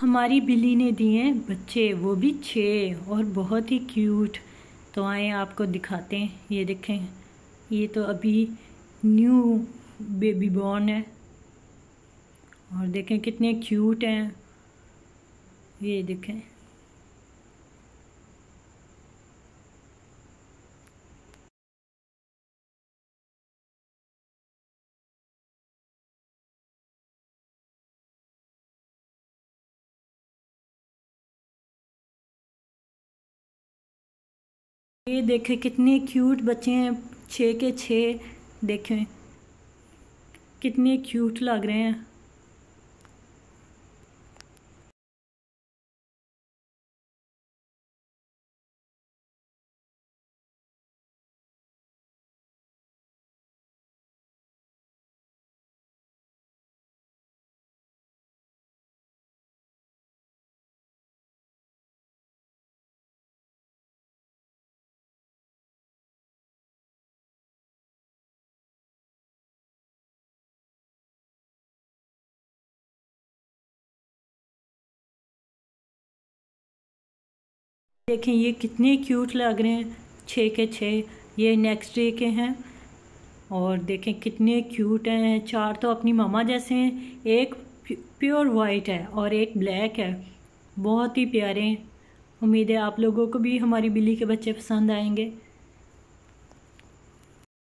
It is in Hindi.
हमारी बिल्ली ने दिए हैं बच्चे वो भी छः और बहुत ही क्यूट तो आए आपको दिखाते हैं ये देखें ये तो अभी न्यू बेबी बॉर्न है और देखें कितने क्यूट हैं ये देखें ये देखे कितने क्यूट बच्चे हैं छः के छः देखें कितने क्यूट लग रहे हैं देखें ये कितने क्यूट लग रहे हैं छः के छः ये नेक्स्ट डे के हैं और देखें कितने क्यूट हैं चार तो अपनी मामा जैसे हैं एक प्योर वाइट है और एक ब्लैक है बहुत ही प्यारे हैं उम्मीद है आप लोगों को भी हमारी बिल्ली के बच्चे पसंद आएंगे